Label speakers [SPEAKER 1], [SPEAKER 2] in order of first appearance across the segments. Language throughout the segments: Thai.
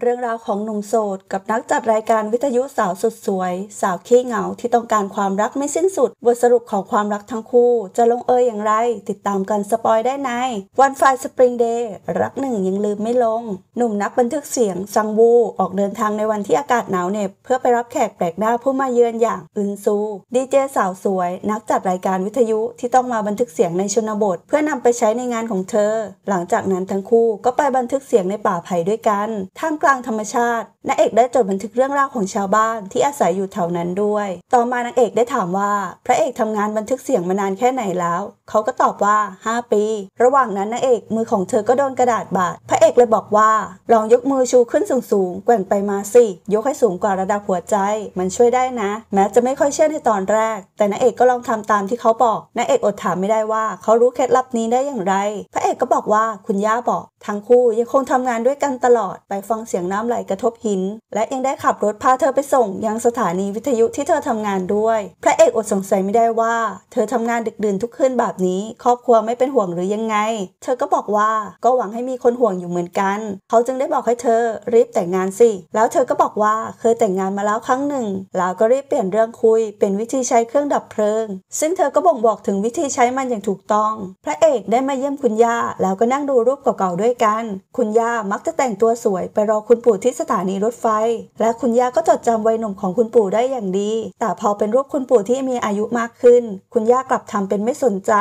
[SPEAKER 1] เรื่องราวของหนุ่มโสดกับนักจัดรายการวิทยุสาวสุดสวย สาวขี้เหงาที่ต้องการความรักไม่สิ้นสุดบทสรุปของความรักทั้งคู่จะลงเอยอย่างไร ติดตามกันสปอยได้ใน วันไฟสปริงเดย์รักหนึ่งยังลืมไม่ลงหนุ่มนักบันทึกเสียงซังวูออกเดินทางในวันที่อากาศหนาวเหน็บเพื่อไปรับแขกแปลกหน้าผู้มาเยือนอย่างอึนซูดีเจสาวสวยนักจัดรายการวิทยุที่ต้องมาบันทึกเสียงในชนบทเพื่อนำไปใช้ในงานของเธอ หลังจากนั้นทั้งคู่ก็ไปบันทึกเสียงในป่าไผ่ด้วยกัน ท่ามกลางางธรรมชาตินางเอกได้จดบันทึกเรื่องราวของชาวบ้านที่อาศัยอยู่แถวนั้นด้วย ต่อมานางเอกได้ถามว่า พระเอกทำงานบันทึกเสียงมานานแค่ไหนแล้ว เขาก็ตอบว่า 5 ปี ระหว่างนั้นนางเอกมือของเธอก็โดนกระดาษบาด พระเอกเลยบอกว่าลองยกมือชูขึ้นสูงๆแกว่งไปมาสิ ยกให้สูงกว่าระดับหัวใจ มันช่วยได้นะ แม้จะไม่ค่อยเชื่อในตอนแรก แต่นางเอกก็ลองทำตามที่เขาบอก นางเอกอดถามไม่ได้ว่า เขารู้เคล็ดลับนี้ได้อย่างไร พระเอกก็บอกว่าคุณย่าบอก ทั้งคู่ยังคงทำงานด้วยกันตลอด ไปฟังเสียงียงน้ำไหลกระทบหิน และยังได้ขับรถพาเธอไปส่งยังสถานีวิทยุที่เธอทำงานด้วย พระเอกอดสงสัยไม่ได้ว่า เธอทำงานดึกดื่นทุกคืนแบบนี้ ครอบครัวไม่เป็นห่วงหรือยังไง เธอก็บอกว่าก็หวังให้มีคนห่วงอยู่เหมือนกัน เขาจึงได้บอกให้เธอรีบแต่งงานสิ แล้วเธอก็บอกว่าเคยแต่งงานมาแล้วครั้งหนึ่ง แล้วก็รีบเปลี่ยนเรื่องคุย เป็นวิธีใช้เครื่องดับเพลิงซึ่งเธอก็บ่งบอกถึงวิธีใช้มันอย่างถูกต้อง พระเอกได้มาเยี่ยมคุณย่าแล้วก็นั่งดูรูปเก่าๆด้วยกัน คุณย่ามักจะแต่งตัวสวยไปรอคุณปู่ที่สถานีรถไฟ และคุณย่าก็จดจำวัยหนุ่มของคุณปู่ได้อย่างดี แต่พอเป็นรูปคุณปู่ที่มีอายุมากขึ้น คุณย่ากลับทำเป็นไม่สนใจ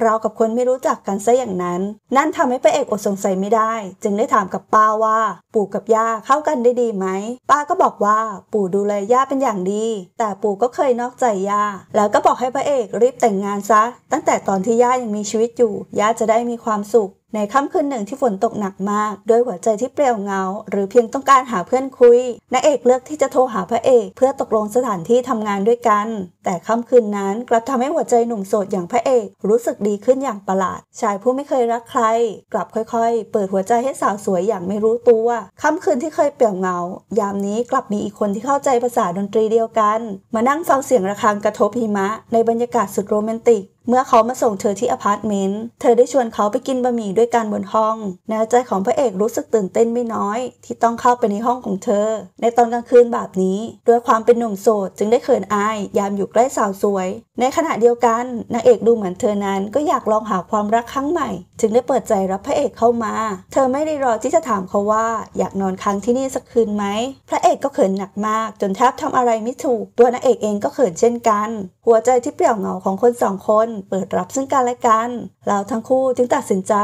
[SPEAKER 1] เรากับคนไม่รู้จักกันซะอย่างนั้นนั่นทำให้ป้าเอกอดสงสัยไม่ได้ จึงได้ถามกับป้าว่า ปู่กับย่าเข้ากันได้ดีไหมป้าก็บอกว่าปู่ดูแลย่าเป็นอย่างดี แต่ปู่ก็เคยนอกใจย่าแล้วก็บอกให้พระเอกรีบแต่งงานซะตั้งแต่ตอนที่ย่ายังมีชีวิตอยู่ย่าจะได้มีความสุขในค่ำคืนหนึ่งที่ฝนตกหนักมาก ด้วยหัวใจที่เปลี่ยวเงาหรือเพียงต้องการหาเพื่อนคุยนางเอกเลือกที่จะโทรหาพระเอก เพื่อตกลงสถานที่ทำงานด้วยกัน แต่ค่ำคืนนั้นกลับทำให้หัวใจหนุ่มโสดอย่างพระเอกรู้สึกดีขึ้นอย่างประหลาด ชายผู้ไม่เคยรักใคร กลับค่อยๆ เปิดหัวใจให้สาวสวยอย่างไม่รู้ตัวค่ำคืนที่เคยเปลี่ยวเงายามนี้กลับมีอีกคนที่เข้าใจภาษาดนตรีเดียวกัน มานั่งฟังเสียงระฆังกระทบหิมะ ในบรรยากาศสุดโรแมนติกเมื่อเขามาส่งเธอที่อพาร์ตเมนต์ เธอได้ชวนเขาไปกินบะหมี่ด้วยกันบนห้องแนวใจของพระเอกรู้สึกตื่นเต้นไม่น้อย ที่ต้องเข้าไปในห้องของเธอ ในตอนกลางคืนแบบนี้ด้วยความเป็นหนุ่มโสด จึงได้เขินอายยามอยู่ใกล้สาวสวย ในขณะเดียวกันนางเอกดูเหมือนเธอนั้นก็อยากลองหาความรักครั้งใหม่จึงได้เปิดใจรับพระเอกเข้ามา เธอไม่ได้รอที่จะถามเขาว่า อยากนอนค้างที่นี่สักคืนไหม พระเอกก็เขินหนักมาก จนแทบทำอะไรไม่ถูก ตัวนางเอกเองก็เขินเช่นกัน หัวใจที่เปลี่ยวเหงาของคนสองคนเปิดรับซึ่งกันและกัน เราทั้งคู่จึงตัดสินใจ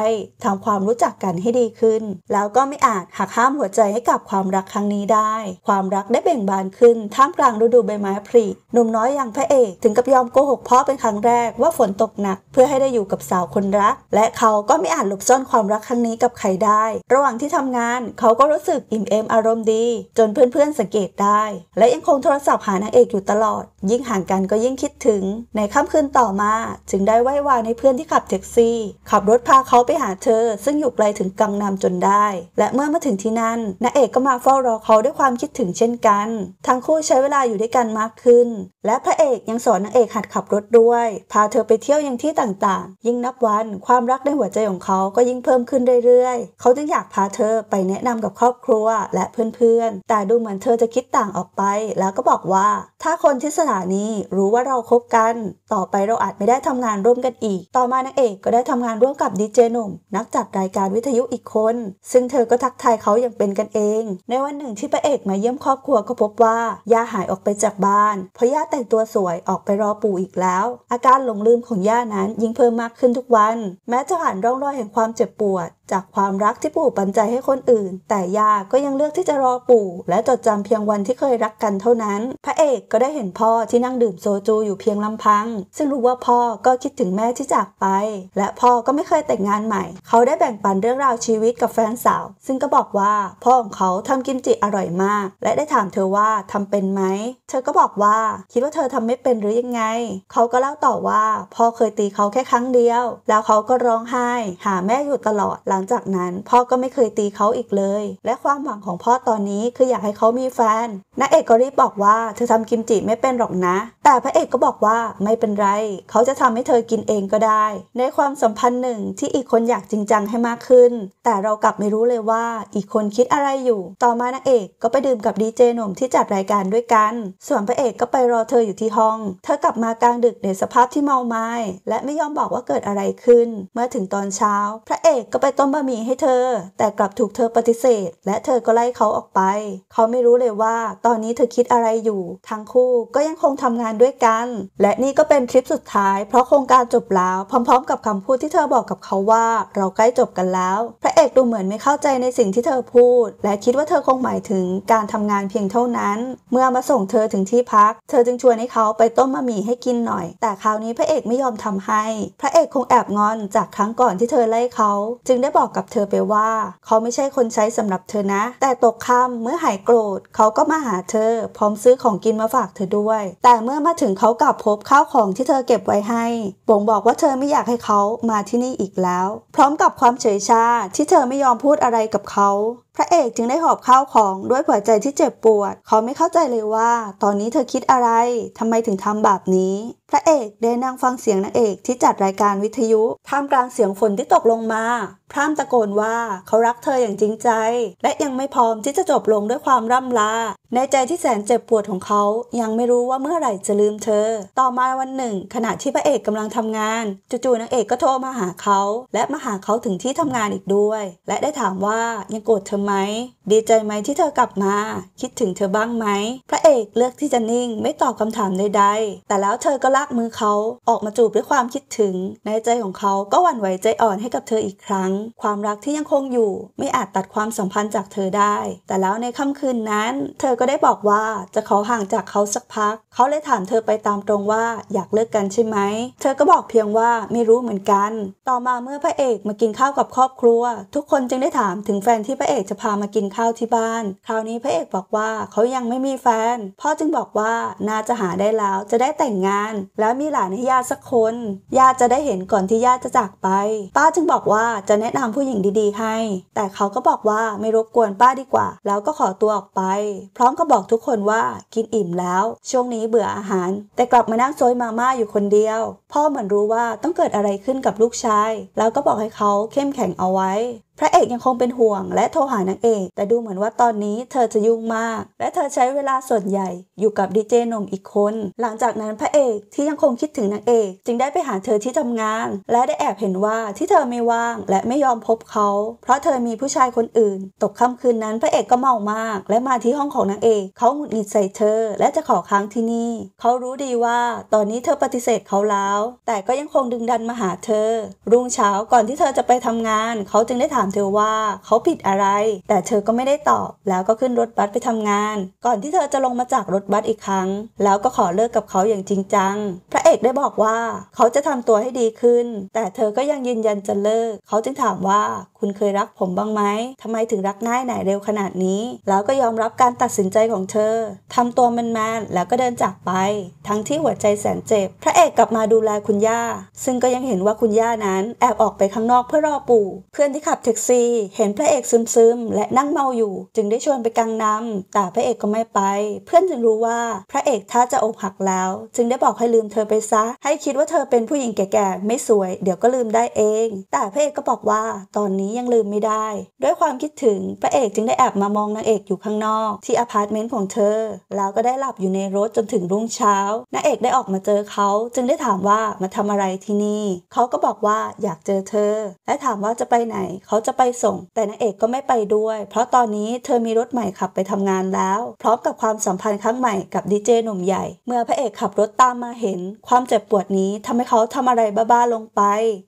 [SPEAKER 1] ทำความรู้จักกันให้ดีขึ้น แล้วก็ไม่อาจหักห้ามหัวใจให้กับความรักครั้งนี้ได้ ความรักได้เบ่งบานขึ้นท่ามกลางฤดูใบไม้ผลิ หนุ่มน้อยอย่างพระเอกถึงกับยอมโกหกพ่อเป็นครั้งแรกว่าฝนตกหนักเพื่อให้ได้อยู่กับสาวคนรัก และเขาก็ไม่อาจหลบซ่อนความรักครั้งนี้กับใครได้ ระหว่างที่ทำงานเขาก็รู้สึกอิ่มเอมอารมณ์ดีจนเพื่อนๆสังเกตได้ และยังคงโทรศัพท์หานางเอกอยู่ตลอด ยิ่งห่างกันก็ยิ่งคิดถึง ในค่ำคืนต่อมาจึงได้ไว้วางในเพื่อนที่ขับแท็กซี่ ขับรถพาเขาไปหาเธอ ซึ่งอยู่ไกลถึงกังนามจนได้ และเมื่อมาถึงที่นั่นนาเอกก็มาเฝ้ารอเขาด้วยความคิดถึงเช่นกัน ทั้งคู่ใช้เวลาอยู่ด้วยกันมากขึ้นและพระเอกยังสอนนางเอกหัดขับรถด้วย พาเธอไปเที่ยวยังที่ต่างๆ ยิ่งนับวันความรักในหัวใจของเขาก็ยิ่งเพิ่มขึ้นเรื่อยๆ เขาจึงอยากพาเธอไปแนะนำกับครอบครัวและเพื่อนๆแต่ดูเหมือนเธอจะคิดต่างออกไป แล้วก็บอกว่า ถ้าคนที่สถานีรู้ว่าเราคบกัน ต่อไปเราอาจไม่ได้ททำงานร่วมกันอีก ต่อมานางเอกก็ได้ทำงานร่วมกับดีเจหนุ่มนักจัดรายการวิทยุอีกคน ซึ่งเธอก็ทักทายเขาอย่างเป็นกันเอง ในวันหนึ่งที่พระเอกมาเยี่ยมครอบครัวก็พบว่า ย่าหายออกไปจากบ้าน เพราะย่าแต่งตัวสวยออกไปรอปู่อีกแล้ว อาการหลงลืมของย่านั้นยิ่งเพิ่มมากขึ้นทุกวัน แม้จะผ่านร่องรอยแห่งความเจ็บปวด จากความรักที่ปู่ปันใจให้คนอื่น แต่ย่าก็ยังเลือกที่จะรอปู่และจดจำเพียงวันที่เคยรักกันเท่านั้น พระเอกก็ได้เห็นพ่อที่นั่งดื่มโซจูอยู่เพียงลำพัง ซึ่งรู้ว่าพ่อก็คิดถึงแม่ที่จากไป และพ่อก็ไม่เคยแต่งงานใหม่ เขาได้แบ่งปันเรื่องราวชีวิตกับแฟนสาว ซึ่งก็บอกว่าพ่อของเขาทำกิมจิอร่อยมาก และได้ถามเธอว่าทำเป็นไหมเธอก็บอกว่าคิดว่าเธอทำไม่เป็นหรือยังไง เขาก็เล่าต่อว่า พ่อเคยตีเขาแค่ครั้งเดียว แล้วเขาก็ร้องไห้หาแม่อยู่ตลอดหลังจากนั้น พ่อก็ไม่เคยตีเขาอีกเลย และความหวังของพ่อตอนนี้คืออยากให้เขามีแฟนนักเอกก็รีบบอกว่าเธอทำกิมจิไม่เป็นหรอกนะ แต่พระเอกก็บอกว่าไม่เป็นไร เขาจะทำำให้เธอกินเองก็ได้ ในความสัมพันธ์หนึ่งที่อีกคนอยากจริงจังให้มากขึ้น แต่เรากลับไม่รู้เลยว่าอีกคนคิดอะไรอยู่ต่อมานางเอกก็ไปดื่มกับดีเจหนุ่มที่จัดรายการด้วยกันส่วนพระเอกก็ไปรอเธออยู่ที่ห้อง เธอกลับมากลางดึกในสภาพที่เมาไม้และไม่ยอมบอกว่าเกิดอะไรขึ้น เมื่อถึงตอนเช้า พระเอกก็ไปต้มบะหมี่ให้เธอ แต่กลับถูกเธอปฏิเสธ และเธอก็ไล่เขาออกไป เขาไม่รู้เลยว่าตอนนี้เธอคิดอะไรอยู่ ทั้งคู่ก็ยังคงทำงานด้วยกัน และนี่ก็เป็นทริปสุดท้ายเพราะราะโครงการจบแล้วพร้อม ๆ กับคำพูดที่เธอบอกกับเขาว่าเราใกล้จบกันแล้ว พระเอกดูเหมือนไม่เข้าใจในสิ่งที่เธอพูด และคิดว่าเธอคงหมายถึงการทำงานเพียงเท่านั้น เมื่อมาส่งเธอถึงที่พัก เธอจึงชวนให้เขาไปต้มมะหมี่ให้กินหน่อย แต่คราวนี้พระเอกไม่ยอมทำให้ พระเอกคงแอบงอนจากครั้งก่อนที่เธอไล่เขาจึงได้บอกกับเธอไปว่า เขาไม่ใช่คนใช้สำหรับเธอนะ แต่ตกค่ำเมื่อหายโกรธเขาก็มาหาเธอพร้อมซื้อของกินมาฝากเธอด้วย แต่เมื่อมาถึงเขากลับพบข้าวของที่เธอเก็บไว้ให้ไงบ่งบอกว่าเธอไม่อยากให้เขามาที่นี่อีกแล้ว พร้อมกับความเฉยชาที่เธอไม่ยอมพูดอะไรกับเขาพระเอกจึงได้หอบข้าวของด้วยหัวใจที่เจ็บปวด เขาไม่เข้าใจเลยว่าตอนนี้เธอคิดอะไรทำไมถึงทำแบบนี้พระเอกได้นั่งฟังเสียงนางเอกที่จัดรายการวิทยุท่ามกลางเสียงฝนที่ตกลงมาพร่ำตะโกนว่าเขารักเธออย่างจริงใจ และยังไม่พร้อมที่จะจบลงด้วยความร่ำลาในใจที่แสนเจ็บปวดของเขายังไม่รู้ว่าเมื่อไหร่จะลืมเธอ ต่อมาวันหนึ่ง ขณะที่พระเอกกำลังทำงานจู่ๆนางเอกก็โทรมาหาเขา และมาหาเขาถึงที่ทำงานอีกด้วย และได้ถามว่ายังโกรธเธอไหมดีใจไหมที่เธอกลับมาคิดถึงเธอบ้างไหมพระเอกเลือกที่จะนิ่งไม่ตอบคำถามใดๆ แต่แล้วเธอก็ลากมือเขาออกมาจูบด้วยความคิดถึงในใจของเขาก็หวั่นไหวใจอ่อนให้กับเธออีกครั้ง ความรักที่ยังคงอยู่ไม่อาจตัดความสัมพันธ์จากเธอได้ แต่แล้วในค่ำคืนนั้น เธอก็ได้บอกว่าจะขอห่างจากเขาสักพัก เขาเลยถามเธอไปตามตรงว่าอยากเลิกกันใช่ไหมเธอก็บอกเพียงว่าไม่รู้เหมือนกัน ต่อมาเมื่อพระเอกมากินข้าวกับครอบครัว ทุกคนจึงได้ถามถึงแฟนที่พระเอกจะพามากินข้าวที่บ้าน คราวนี้พระเอกบอกว่าเขายังไม่มีแฟน พ่อจึงบอกว่าน่าจะหาได้แล้วจะได้แต่งงาน แล้วมีหลานให้ญาติสักคนญาติจะได้เห็นก่อนที่ญาติจะจากไป ป้าจึงบอกว่าจะแนะนำผู้หญิงดีๆให้ แต่เขาก็บอกว่าไม่รบกวนป้าดีกว่า แล้วก็ขอตัวออกไป พร้อมกับบอกทุกคนว่ากินอิ่มแล้ว ช่วงนี้เบื่ออาหาร แต่กลับมานั่งโซยมาม่าอยู่คนเดียว พ่อเหมือนรู้ว่าต้องเกิดอะไรขึ้นกับลูกชาย แล้วก็บอกให้เขาเข้มแข็งเอาไว้พระเอกยังคงเป็นห่วงและโทรหานางเอก แต่ดูเหมือนว่าตอนนี้เธอจะยุ่งมากและเธอใช้เวลาส่วนใหญ่อยู่กับดีเจนมอีกคนหลังจากนั้นพระเอกที่ยังคงคิดถึงนางเอกจึงได้ไปหาเธอที่ทำงาน และได้แอบเห็นว่าที่เธอไม่ว่างและไม่ยอมพบเขา เพราะเธอมีผู้ชายคนอื่น ตกค่าคืนนั้นพระเอกก็เมามาก และมาที่ห้องของนางเอกเขาหงุดหงิดใส่เธอและจะขอค้างที่นี่เขารู้ดีว่าตอนนี้เธอปฏิเสธเขาแล้ว แต่ก็ยังคงดึงดันมาหาเธอ รุ่งเช้าก่อนที่เธอจะไปทำงานเขาจึงได้ถามเธอว่าเขาผิดอะไร แต่เธอก็ไม่ได้ตอบ แล้วก็ขึ้นรถบัสไปทำงาน ก่อนที่เธอจะลงมาจากรถบัสอีกครั้ง แล้วก็ขอเลิกกับเขาอย่างจริงจังพระเอกได้บอกว่า เขาจะทำตัวให้ดีขึ้น แต่เธอก็ยังยืนยันจะเลิก เขาจึงถามว่าคุณเคยรักผมบ้างไหม ทำไมถึงรักง่ายไหนเร็วขนาดนี้ แล้วก็ยอมรับการตัดสินใจของเธอ ทำตัวมนแมนแล้วก็เดินจากไป ทั้งที่หัวใจแสนเจ็บ พระเอกกลับมาดูแลคุณย่า ซึ่งก็ยังเห็นว่าคุณย่านั้น แอบออกไปข้างนอกเพื่อรอปู่ เพื่อนที่ขับแท็กซี่เห็นพระเอกซึมๆและนั่งเมาอยู่ จึงได้ชวนไปกางน้ำแต่พระเอกก็ไม่ไป เพื่อนจึงรู้ว่าพระเอกถ้าจะอกหักแล้ว จึงได้บอกให้ลืมเธอไปซะ ให้คิดว่าเธอเป็นผู้หญิงแก่ๆ ไม่สวย เดี๋ยวก็ลืมได้เอง แต่พระเอกก็บอกว่าตอนนี้ี้ยังลืมไม่ได้ ด้วยความคิดถึงพระเอกจึงได้แอบมามองนางเอกอยู่ข้างนอก ที่อพาร์ตเมนต์ของเธอแล้วก็ได้หลับอยู่ในรถจนถึงรุ่งเช้านางเอกได้ออกมาเจอเขา จึงได้ถามว่ามาทำอะไรที่นี่ เขาก็บอกว่าอยากเจอเธอ และถามว่าจะไปไหนเขาจะไปส่ง แต่นางเอกก็ไม่ไปด้วย เพราะตอนนี้เธอมีรถใหม่ขับไปทำงานแล้วพร้อมกับความสัมพันธ์ครั้งใหม่กับดีเจหนุ่มใหญ่ เมื่อพระเอกขับรถตามมาเห็น ความเจ็บปวดนี้ทำให้เขาทำอะไรบ้าๆ ลงไป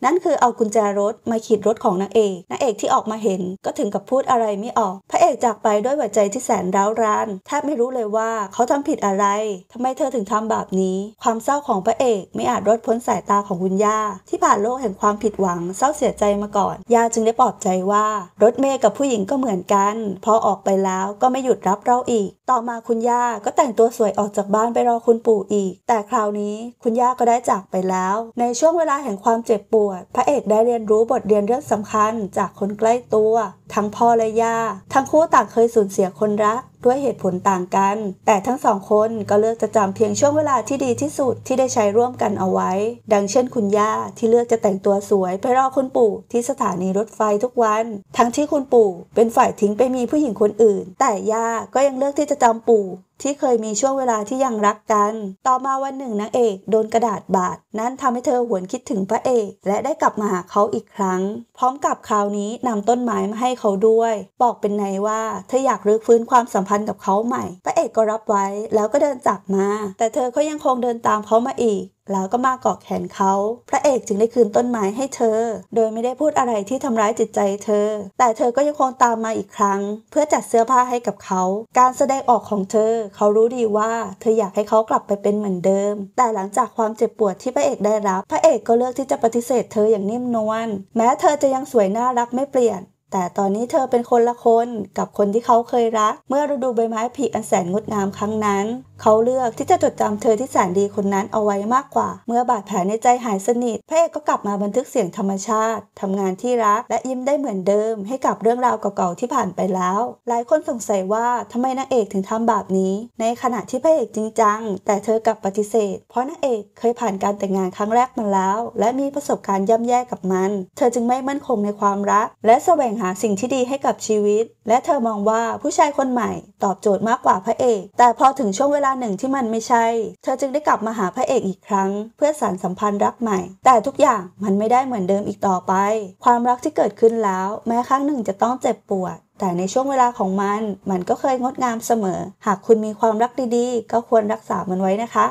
[SPEAKER 1] นั่นคือเอากุญแจรถมาขีดรถของนางเอกนางเอกที่ออกมาเห็นก็ถึงกับพูดอะไรไม่ออก พระเอกจากไปด้วยหัวใจที่แสนร้าวรานแทบไม่รู้เลยว่าเขาทำผิดอะไรทำไมเธอถึงทำแบบนี้ ความเศร้าของพระเอกไม่อาจลดพ้นสายตาของคุณย่าที่ผ่านโลกแห่งความผิดหวังเศร้าเสียใจมาก่อนย่าจึงได้ปลอบใจว่า รถเมย์กับผู้หญิงก็เหมือนกัน พอออกไปแล้วก็ไม่หยุดรับเราอีกต่อมาคุณย่าก็แต่งตัวสวยออกจากบ้านไปรอคุณปู่อีก แต่คราวนี้คุณย่าก็ได้จากไปแล้ว ในช่วงเวลาแห่งความเจ็บปวด พระเอกได้เรียนรู้บทเรียนเรื่องสำคัญจากคนใกล้ตัว ทั้งพ่อและย่าทั้งคู่ต่างเคยสูญเสียคนรักด้วยเหตุผลต่างกัน แต่ทั้งสองคนก็เลือกจะจำเพียงช่วงเวลาที่ดีที่สุดที่ได้ใช้ร่วมกันเอาไว้ ดังเช่นคุณย่า ที่เลือกจะแต่งตัวสวยไปรอคุณปู่ที่สถานีรถไฟทุกวัน ทั้งที่คุณปู่ เป็นฝ่ายทิ้งไปมีผู้หญิงคนอื่น แต่ย่าก็ยังเลือกที่จะจำปู่ที่เคยมีช่วงเวลาที่ยังรักกัน ต่อมาวันหนึ่งนางเอกโดนกระดาษบาด นั้นทำให้เธอหวนคิดถึงพระเอก และได้กลับมาหาเขาอีกครั้ง พร้อมกับคราวนี้นำต้นไม้มาให้เขาด้วย บอกเป็นในว่าเธออยากรื้อฟื้นความสัมพันธ์กับเขาใหม่ พระเอกก็รับไว้ แล้วก็เดินจากมา แต่เธอก็ยังคงเดินตามเขามาอีกแล้วก็มาเกาะแขนเขา พระเอกจึงได้คืนต้นไม้ให้เธอ โดยไม่ได้พูดอะไรที่ทำร้ายจิตใจเธอ แต่เธอก็ยังคงตามมาอีกครั้ง เพื่อจัดเสื้อผ้าให้กับเขา การแสดงออกของเธอ เขารู้ดีว่าเธออยากให้เขากลับไปเป็นเหมือนเดิม แต่หลังจากความเจ็บปวดที่พระเอกได้รับ พระเอกก็เลือกที่จะปฏิเสธเธออย่างนิ่มนวล แม้เธอจะยังสวยน่ารักไม่เปลี่ยน แต่ตอนนี้เธอเป็นคนละคนกับคนที่เขาเคยรัก เมื่อฤดูใบไม้ผลิอันแสนงดงามครั้งนั้นเขาเลือกที่จะจดจำเธอที่แสนดีคนนั้นเอาไว้มากกว่า เมื่อบาดแผลในใจหายสนิทพระเอกก็กลับมาบันทึกเสียงธรรมชาติ ทำงานที่รักและยิ้มได้เหมือนเดิมให้กับเรื่องราวเก่าๆที่ผ่านไปแล้ว หลายคนสงสัยว่าทำไมนางเอกถึงทำแบบนี้ในขณะที่พระเอกจริงจัง แต่เธอกลับปฏิเสธ เพราะนางเอกเคยผ่านการแต่งงานครั้งแรกมาแล้ว และมีประสบการณ์ย่าแย่กับมัน เธอจึงไม่มั่นคงในความรัก และแสวงหาสิ่งที่ดีให้กับชีวิต และเธอมองว่าผู้ชายคนใหม่ ตอบโจทย์มากกว่าพระเอก แต่พอถึงช่วงเวลาาหนึ่งที่มันไม่ใช่ เธอจึงได้กลับมาหาพระเอกอีกครั้ง เพื่อสานสัมพันธ์รักใหม่ แต่ทุกอย่างมันไม่ได้เหมือนเดิมอีกต่อไป ความรักที่เกิดขึ้นแล้วแม้ครั้งหนึ่งจะต้องเจ็บปวด แต่ในช่วงเวลาของมัน มันก็เคยงดงามเสมอ หากคุณมีความรักดีๆ ก็ควรรักษามันไว้นะคะ